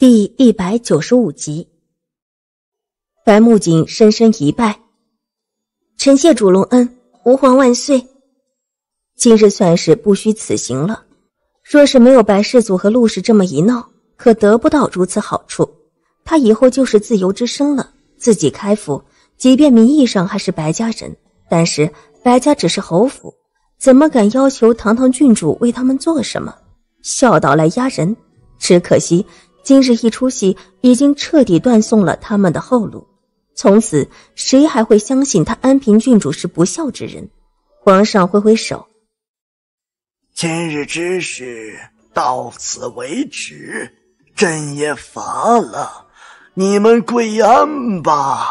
第一百九十五集，白木槿深深一拜，臣谢主隆恩，吾皇万岁。今日算是不虚此行了。若是没有白氏祖和陆氏这么一闹，可得不到如此好处。他以后就是自由之身了，自己开府。即便名义上还是白家人，但是白家只是侯府，怎么敢要求堂堂郡主为他们做什么？孝道来压人，只可惜。今日一出戏，已经彻底断送了他们的后路。从此，谁还会相信他安平郡主是不孝之人？皇上挥挥手，今日之事到此为止，朕也乏了，你们跪安吧。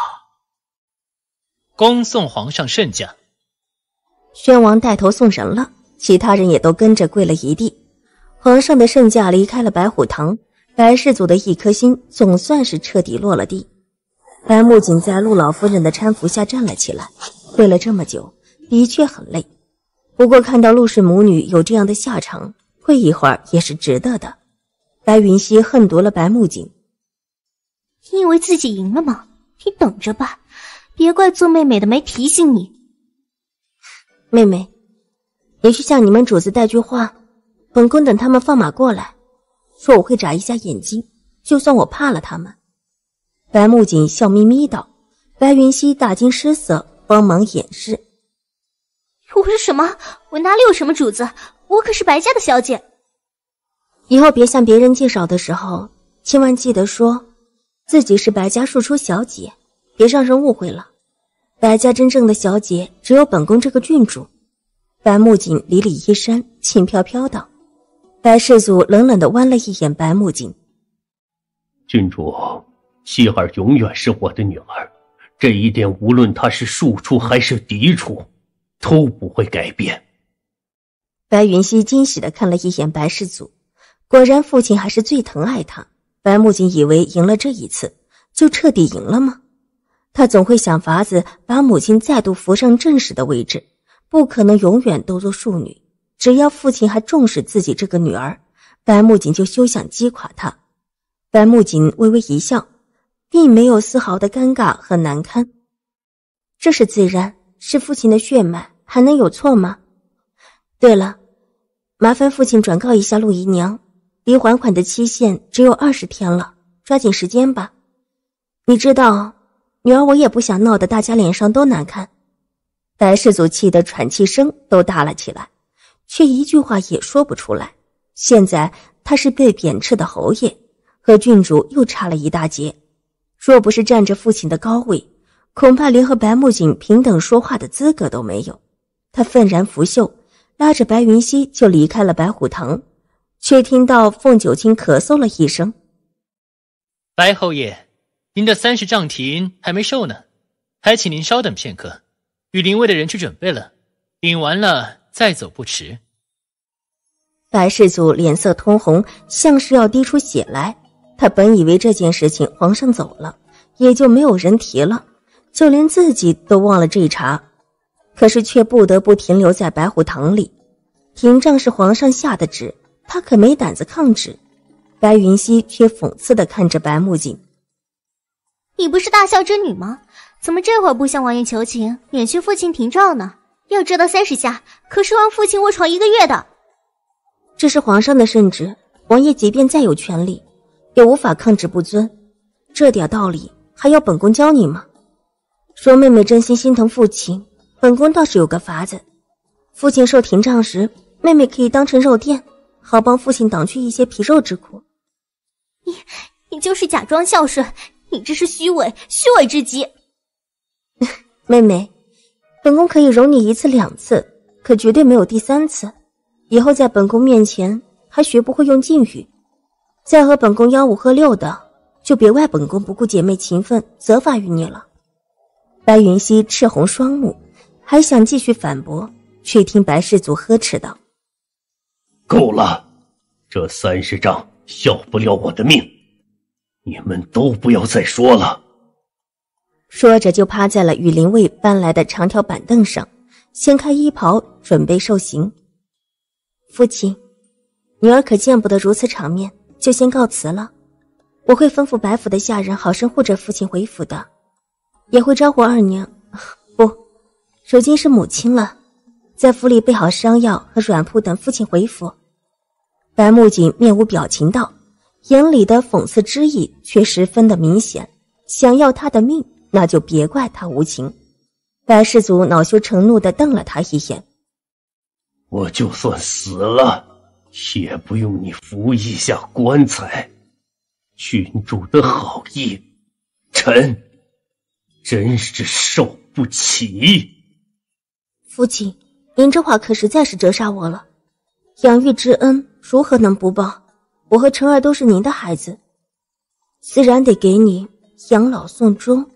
恭送皇上圣驾。宣王带头送人了，其他人也都跟着跪了一地。皇上的圣驾离开了白虎堂。白氏族的一颗心总算是彻底落了地。白木槿在陆老夫人的搀扶下站了起来，跪了这么久，的确很累。不过看到陆氏母女有这样的下场，跪一会儿也是值得的。白云溪恨毒了白木槿，你以为自己赢了吗？你等着吧，别怪做妹妹的没提醒你。妹妹，你去向你们主子带句话，本宫等他们放马过来。说我会眨一下眼睛，就算我怕了他们。白木槿笑眯眯道，白云溪大惊失色，帮忙掩饰：“我是什么？我哪里有什么主子？我可是白家的小姐。以后别向别人介绍的时候，千万记得说自己是白家庶出小姐，别让人误会了。白家真正的小姐只有本宫这个郡主。”白木槿理理衣衫，轻飘飘道。白世祖冷冷的剜了一眼白木槿，郡主，希儿永远是我的女儿，这一点无论她是庶出还是嫡出，都不会改变。白云溪惊喜的看了一眼白世祖，果然父亲还是最疼爱他。白木槿以为赢了这一次就彻底赢了吗？他总会想法子把母亲再度扶上正室的位置，不可能永远都做庶女。只要父亲还重视自己这个女儿，白木槿就休想击垮他。白木槿微微一笑，并没有丝毫的尴尬和难堪。这是自然，是父亲的血脉，还能有错吗？对了，麻烦父亲转告一下陆姨娘，离还款的期限只有二十天了，抓紧时间吧。你知道，女儿，我也不想闹得大家脸上都难看。白世祖气得喘气声都大了起来。却一句话也说不出来。现在他是被贬斥的侯爷，和郡主又差了一大截。若不是占着父亲的高位，恐怕连和白木槿平等说话的资格都没有。他愤然拂袖，拉着白云溪就离开了白虎堂，却听到凤九卿咳嗽了一声：“白侯爷，您的三十丈亭还没受呢，还请您稍等片刻，与林卫的人去准备了，领完了。”再走不迟。白世祖脸色通红，像是要滴出血来。他本以为这件事情皇上走了，也就没有人提了，就连自己都忘了这茬，可是却不得不停留在白虎堂里。廷杖是皇上下的旨，他可没胆子抗旨。白云溪却讽刺地看着白木槿：“你不是大孝之女吗？怎么这会儿不向王爷求情，免去父亲廷杖呢？”要折道三十下，可是让父亲卧床一个月的。这是皇上的圣旨，王爷即便再有权力，也无法抗旨不遵。这点道理还要本宫教你吗？说妹妹真心心疼父亲，本宫倒是有个法子，父亲受廷杖时，妹妹可以当成肉垫，好帮父亲挡去一些皮肉之苦。你你就是假装孝顺，你这是虚伪，虚伪至极。妹妹。本宫可以容你一次两次，可绝对没有第三次。以后在本宫面前还学不会用敬语，再和本宫吆五喝六的，就别怪本宫不顾姐妹情分，责罚于你了。白云溪赤红双目，还想继续反驳，却听白世祖呵斥道：“够了，这三十丈要不了我的命，你们都不要再说了。”说着，就趴在了雨林卫搬来的长条板凳上，掀开衣袍，准备受刑。父亲，女儿可见不得如此场面，就先告辞了。我会吩咐白府的下人好生护着父亲回府的，也会招呼二娘。不，如今是母亲了，在府里备好伤药和软铺，等父亲回府。白木槿面无表情道，眼里的讽刺之意却十分的明显，想要他的命。那就别怪他无情。白世祖恼羞成怒的瞪了他一眼。我就算死了，也不用你扶一下棺材。君主的好意，臣真是受不起。父亲，您这话可实在是折煞我了。养育之恩如何能不报？我和成儿都是您的孩子，自然得给你养老送终。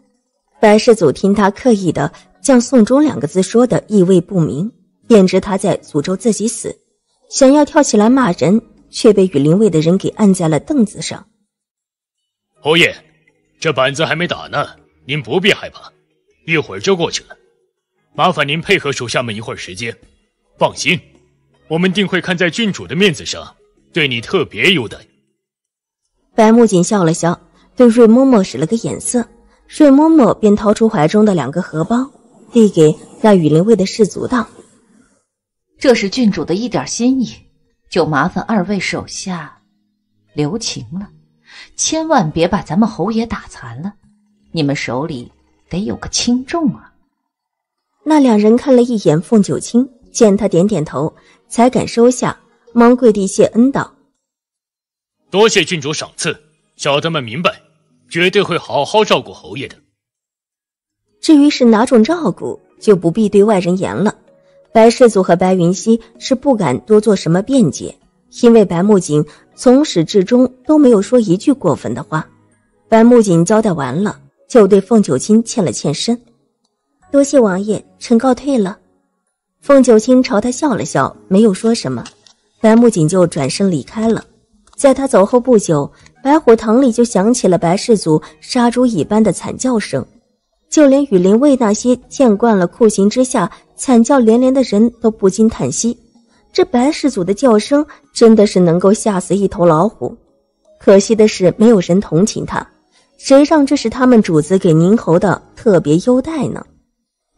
白世祖听他刻意的将“送终”两个字说的意味不明，便知他在诅咒自己死，想要跳起来骂人，却被羽林卫的人给按在了凳子上。侯爷，这板子还没打呢，您不必害怕，一会儿就过去了。麻烦您配合属下们一会儿时间，放心，我们定会看在郡主的面子上，对你特别优待。白木槿笑了笑，对瑞嬷嬷使了个眼色。水嬷嬷便掏出怀中的两个荷包，递给那羽林卫的士卒道：“这是郡主的一点心意，就麻烦二位手下留情了，千万别把咱们侯爷打残了，你们手里得有个轻重啊。”那两人看了一眼凤九卿，见他点点头，才敢收下，忙跪地谢恩道：“多谢郡主赏赐，小的们明白。”绝对会好好照顾侯爷的。至于是哪种照顾，就不必对外人言了。白世祖和白云溪是不敢多做什么辩解，因为白木槿从始至终都没有说一句过分的话。白木槿交代完了，就对凤九卿欠了欠身：“多谢王爷，臣告退了。”凤九卿朝他笑了笑，没有说什么。白木槿就转身离开了。在他走后不久，白虎堂里就响起了白氏族杀猪一般的惨叫声，就连雨林卫那些见惯了酷刑之下惨叫连连的人都不禁叹息：这白氏族的叫声真的是能够吓死一头老虎。可惜的是，没有人同情他，谁让这是他们主子给宁侯的特别优待呢？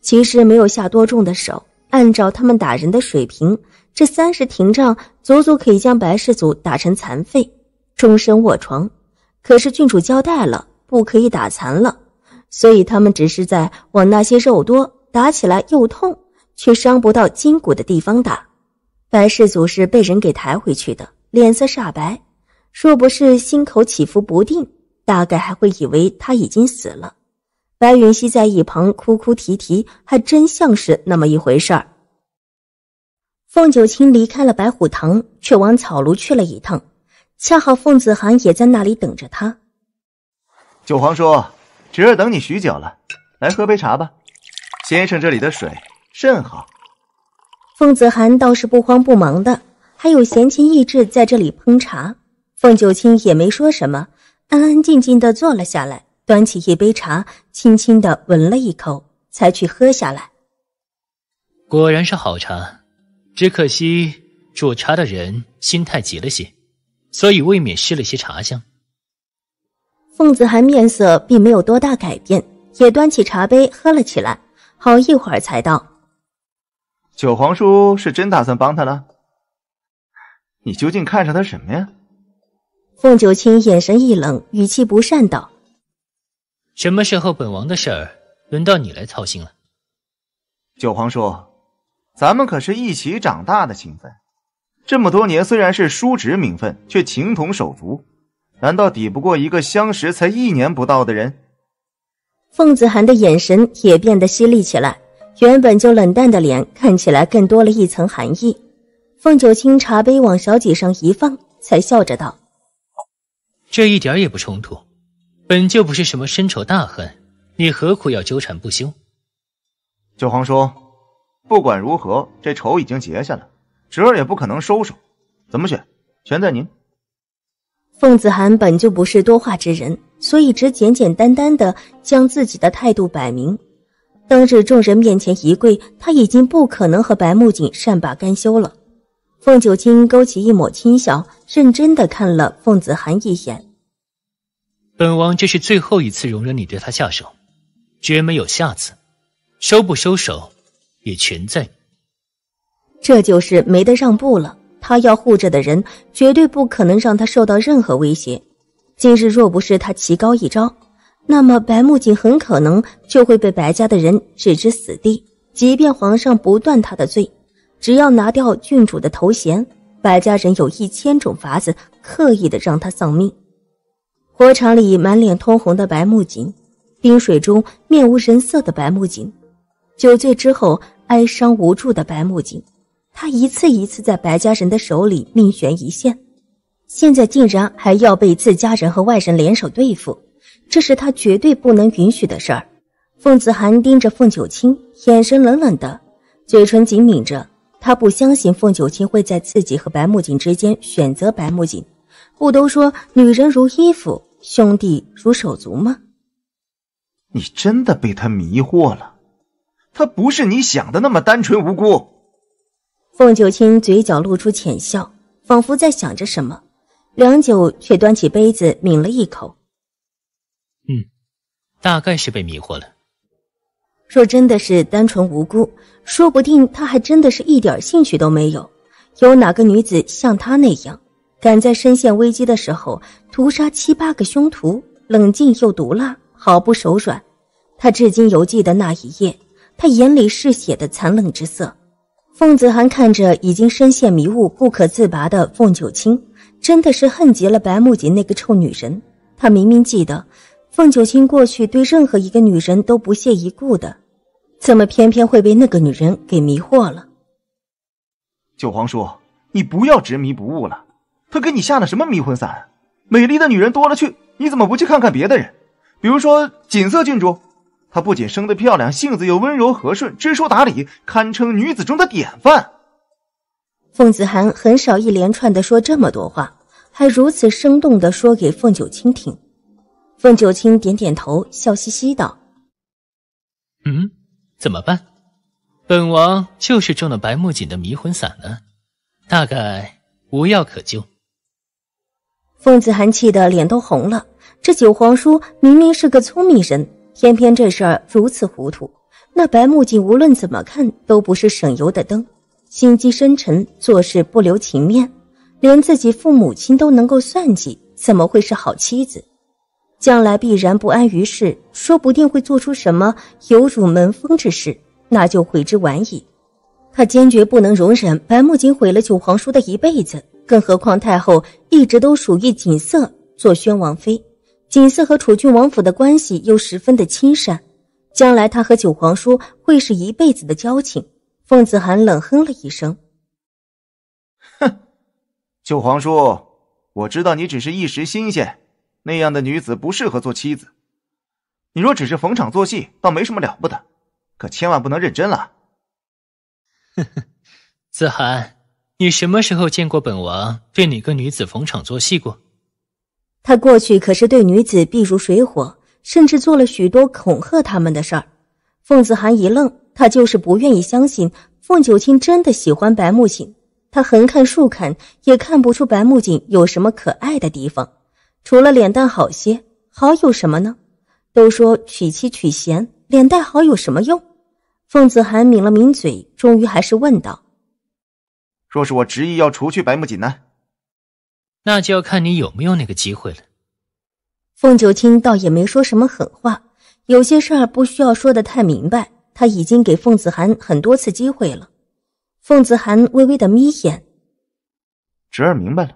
其实没有下多重的手，按照他们打人的水平。这三十廷杖足足可以将白氏祖打成残废，终身卧床。可是郡主交代了，不可以打残了，所以他们只是在往那些肉多、打起来又痛，却伤不到筋骨的地方打。白氏祖是被人给抬回去的，脸色煞白，若不是心口起伏不定，大概还会以为他已经死了。白云溪在一旁哭哭啼啼，还真像是那么一回事儿。凤九卿离开了白虎堂，却往草庐去了一趟，恰好凤子涵也在那里等着他。九皇叔，侄儿等你许久了，来喝杯茶吧。先生这里的水甚好。凤子涵倒是不慌不忙的，还有闲情逸致在这里烹茶。凤九卿也没说什么，安安静静的坐了下来，端起一杯茶，轻轻的闻了一口，才去喝下来。果然是好茶。只可惜煮茶的人心态急了些，所以未免失了些茶香。凤子涵面色并没有多大改变，也端起茶杯喝了起来，好一会儿才道：“九皇叔是真打算帮他了？你究竟看上他什么呀？”凤九卿眼神一冷，语气不善道：“什么时候本王的事儿轮到你来操心了？”九皇叔。咱们可是一起长大的情分，这么多年虽然是叔侄名分，却情同手足，难道抵不过一个相识才一年不到的人？凤子涵的眼神也变得犀利起来，原本就冷淡的脸看起来更多了一层寒意。凤九卿茶杯往小几上一放，才笑着道：“这一点也不冲突，本就不是什么深仇大恨，你何苦要纠缠不休？”九皇叔。不管如何，这仇已经结下了，侄儿也不可能收手。怎么选，全在您。凤子涵本就不是多话之人，所以只简简单单的将自己的态度摆明。当日众人面前一跪，他已经不可能和白木槿善罢甘休了。凤九卿勾起一抹轻笑，认真的看了凤子涵一眼。本王这是最后一次容忍你对他下手，绝没有下次。收不收手？也全在这就是没得让步了。他要护着的人，绝对不可能让他受到任何威胁。今日若不是他棋高一招，那么白木槿很可能就会被白家的人置之死地。即便皇上不断他的罪，只要拿掉郡主的头衔，白家人有一千种法子刻意的让他丧命。火场里满脸通红的白木槿，冰水中面无人色的白木槿，酒醉之后。哀伤无助的白木槿，他一次一次在白家人的手里命悬一线，现在竟然还要被自家人和外人联手对付，这是他绝对不能允许的事儿。凤子涵盯着凤九卿，眼神冷冷的，嘴唇紧抿着，他不相信凤九卿会在自己和白木槿之间选择白木槿。不都说女人如衣服，兄弟如手足吗？你真的被他迷惑了。他不是你想的那么单纯无辜。凤九卿嘴角露出浅笑，仿佛在想着什么，良久却端起杯子抿了一口。嗯，大概是被迷惑了。若真的是单纯无辜，说不定他还真的是一点兴趣都没有。有哪个女子像她那样，敢在深陷危机的时候屠杀七八个凶徒，冷静又毒辣，毫不手软。她至今犹记得那一夜。他眼里嗜血的残冷之色，凤子涵看着已经深陷迷雾不可自拔的凤九卿，真的是恨极了白木槿那个臭女人。他明明记得，凤九卿过去对任何一个女人都不屑一顾的，怎么偏偏会被那个女人给迷惑了？九皇叔，你不要执迷不悟了。她给你下了什么迷魂散？美丽的女人多了去，你怎么不去看看别的人？比如说锦瑟郡主。她不仅生得漂亮，性子又温柔和顺，知书达理，堪称女子中的典范。凤子涵很少一连串的说这么多话，还如此生动的说给凤九卿听。凤九卿点点头，笑嘻嘻道：“嗯，怎么办？本王就是中了白木槿的迷魂散呢，大概无药可救。”凤子涵气得脸都红了，这九皇叔明明是个聪明人。偏偏这事儿如此糊涂，那白木槿无论怎么看都不是省油的灯，心机深沉，做事不留情面，连自己父母亲都能够算计，怎么会是好妻子？将来必然不安于世，说不定会做出什么有辱门风之事，那就悔之晚矣。他坚决不能容忍白木槿毁了九皇叔的一辈子，更何况太后一直都属于锦瑟做宣王妃。锦瑟和楚郡王府的关系又十分的亲善，将来他和九皇叔会是一辈子的交情。凤子涵冷哼了一声，哼，九皇叔，我知道你只是一时新鲜，那样的女子不适合做妻子。你若只是逢场作戏，倒没什么了不得，可千万不能认真了。哼哼，子涵，你什么时候见过本王对哪个女子逢场作戏过？他过去可是对女子避如水火，甚至做了许多恐吓他们的事儿。凤子涵一愣，他就是不愿意相信凤九卿真的喜欢白木槿。他横看竖看也看不出白木槿有什么可爱的地方，除了脸蛋好些，好有什么呢？都说娶妻娶贤，脸蛋好有什么用？凤子涵抿了抿嘴，终于还是问道：“若是我执意要除去白木槿呢？”那就要看你有没有那个机会了。凤九卿倒也没说什么狠话，有些事儿不需要说的太明白。他已经给凤子涵很多次机会了。凤子涵微微的眯眼，侄儿明白了。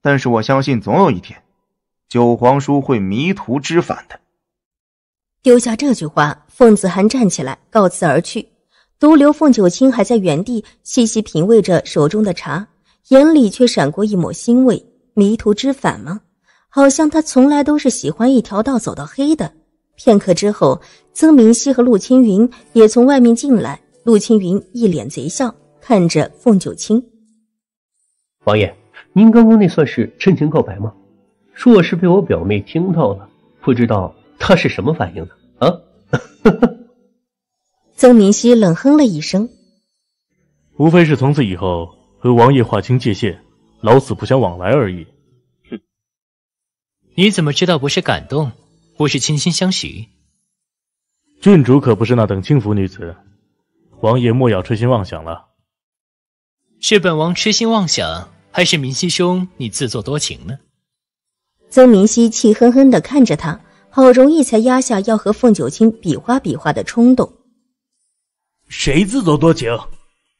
但是我相信，总有一天，九皇叔会迷途知返的。丢下这句话，凤子涵站起来告辞而去，独留凤九卿还在原地细细品味着手中的茶。眼里却闪过一抹欣慰，迷途知返吗？好像他从来都是喜欢一条道走到黑的。片刻之后，曾明熙和陆青云也从外面进来。陆青云一脸贼笑，看着凤九卿：“王爷，您刚刚那算是真情告白吗？若是被我表妹听到了，不知道她是什么反应呢？”啊！曾明熙冷哼了一声：“无非是从此以后。”和王爷划清界限，老死不相往来而已。哼，你怎么知道不是感动，不是倾心相许？郡主可不是那等轻浮女子，王爷莫要痴心妄想了。是本王痴心妄想，还是明熙兄你自作多情呢？曾明熙气哼哼地看着他，好容易才压下要和凤九卿比划比划的冲动。谁自作多情？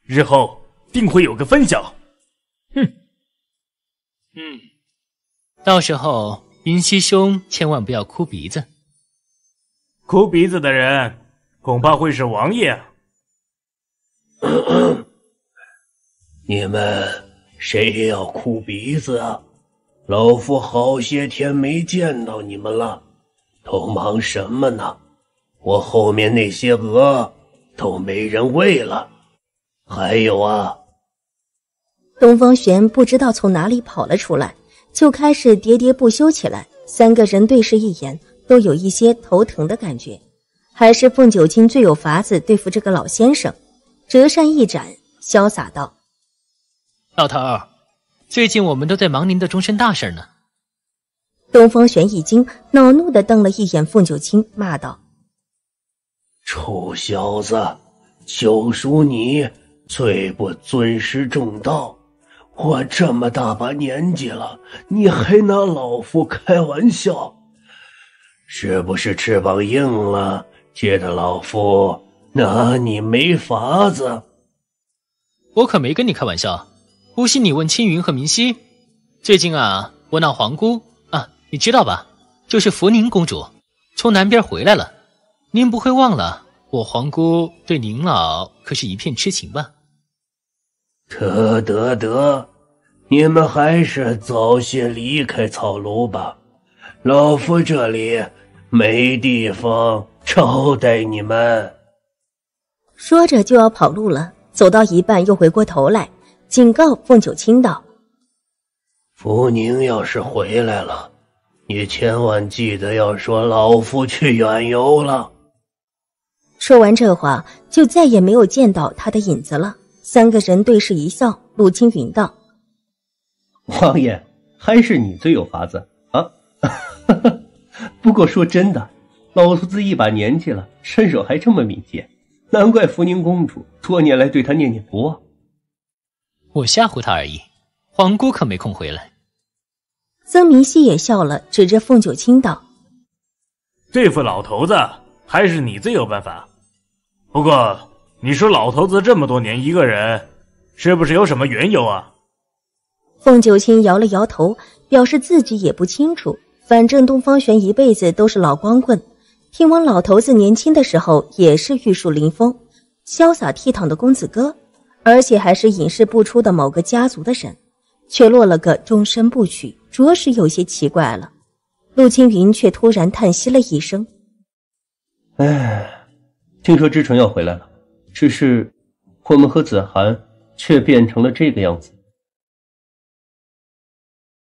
日后。定会有个分晓，哼，嗯，到时候云溪兄千万不要哭鼻子，哭鼻子的人恐怕会是王爷。你们谁要哭鼻子啊？老夫好些天没见到你们了，都忙什么呢？我后面那些鹅都没人喂了，还有啊。东方玄不知道从哪里跑了出来，就开始喋喋不休起来。三个人对视一眼，都有一些头疼的感觉。还是凤九卿最有法子对付这个老先生，折扇一展，潇洒道：“老头，最近我们都在忙您的终身大事呢。”东方玄一惊，恼怒的瞪了一眼凤九卿，骂道：“臭小子，九叔你最不尊师重道！”我这么大把年纪了，你还拿老夫开玩笑，是不是翅膀硬了，觉得老夫拿你没法子？我可没跟你开玩笑，不信你问青云和明熙。最近啊，我那皇姑啊，你知道吧，就是福宁公主，从南边回来了。您不会忘了我皇姑对您老可是一片痴情吧？得得得！你们还是早些离开草庐吧，老夫这里没地方招待你们。说着就要跑路了，走到一半又回过头来警告凤九卿道：“福宁要是回来了，你千万记得要说老夫去远游了。”说完这话，就再也没有见到他的影子了。三个人对视一笑，陆青云道。王爷，还是你最有法子啊！不过说真的，老头子一把年纪了，身手还这么敏捷，难怪福宁公主多年来对他念念不忘。我吓唬他而已，皇姑可没空回来。曾明熙也笑了，指着凤九卿道：“对付老头子，还是你最有办法。不过，你说老头子这么多年一个人，是不是有什么缘由啊？”凤九卿摇了摇头，表示自己也不清楚。反正东方玄一辈子都是老光棍。听闻老头子年轻的时候也是玉树临风、潇洒倜傥的公子哥，而且还是隐世不出的某个家族的人，却落了个终身不娶，着实有些奇怪了。陆青云却突然叹息了一声：“哎，听说知纯要回来了，只是我们和子涵却变成了这个样子。”